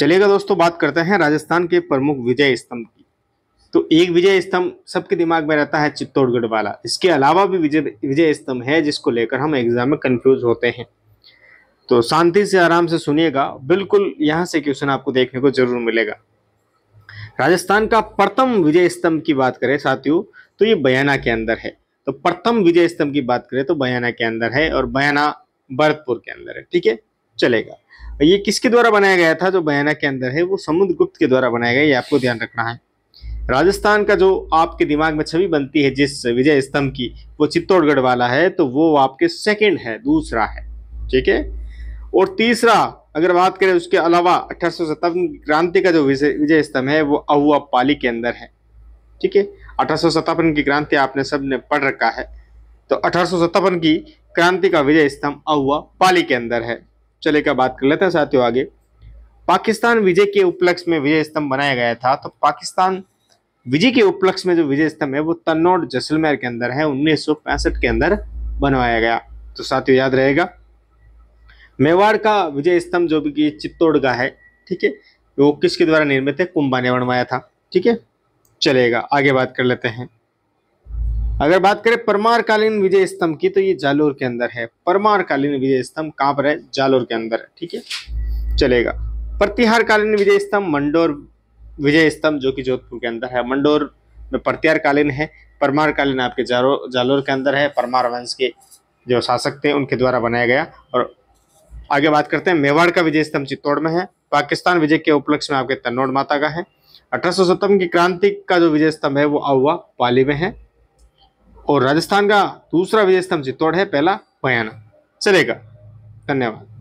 चलेगा दोस्तों बात करते हैं राजस्थान के प्रमुख विजय स्तंभ की तो एक विजय स्तंभ सबके दिमाग में रहता है चित्तौड़गढ़ वाला इसके अलावा भी विजय विजय स्तंभ है जिसको लेकर हम एग्जाम में कंफ्यूज होते हैं तो शांति से आराम से सुनिएगा बिल्कुल यहाँ से क्वेश्चन आपको देखने को जरूर मिलेगा राजस्थान का प्रथम विजय स्तंभ की बात करें साथियों तो ये बयाना के अंदर है तो प्रथम विजय स्तंभ की बात करें तो बयाना के अंदर है और बयाना भरतपुर के अंदर है ठीक है चलेगा ये किसके द्वारा बनाया गया था जो बयाना के अंदर है वो समुद्र गुप्त के द्वारा बनाया गया ये आपको ध्यान रखना है राजस्थान का जो आपके दिमाग में छवि बनती है जिस विजय स्तंभ की वो चित्तौड़गढ़ वाला है तो वो आपके सेकंड है दूसरा है ठीक है और तीसरा अगर बात करें उसके अलावा अठारह क्रांति का जो विजय स्तंभ है वो अहुआ पाली के अंदर है ठीक है अठारह की क्रांति आपने सबने पढ़ रखा है तो अठारह की क्रांति का विजय स्तंभ अहुआ पाली के अंदर है चलेगा बात कर लेते हैं साथियों आगे पाकिस्तान विजय के उपलक्ष्य में विजय स्तंभ बनाया गया था तो पाकिस्तान विजय के उपलक्ष्य में जो विजय स्तंभ है वो तन्नौट जैसलमेर के अंदर है उन्नीस के अंदर बनवाया गया तो साथियों याद रहेगा मेवाड़ का विजय स्तंभ जो भी चित्तौड़ का है ठीक है वो किसके द्वारा निर्मित है कुंभा ने बनवाया था ठीक है चलेगा आगे बात कर लेते हैं अगर बात करें परमार कालीन विजय स्तंभ की तो ये जालोर के अंदर है परमार कालीन विजय स्तंभ कहाँ पर है जालोर के अंदर है ठीक है चलेगा प्रतिहार कालीन विजय स्तंभ मंडोर विजय स्तंभ जो कि जोधपुर के अंदर है मंडोर में प्रतिहार कालीन है परमार कालीन आपके जालोर जालोर के अंदर है परमार वंश के जो शासक थे उनके द्वारा बनाया गया और आगे बात करते हैं मेवाड़ का विजय स्तंभ चित्तौड़ में है पाकिस्तान विजय के उपलक्ष्य में आपके तन्नौड़ माता का है अठारह की क्रांति का जो विजय स्तंभ है वो अववा पाली में है और राजस्थान का दूसरा विजय स्तंभ चित्तौड़ है पहला बयाना चलेगा धन्यवाद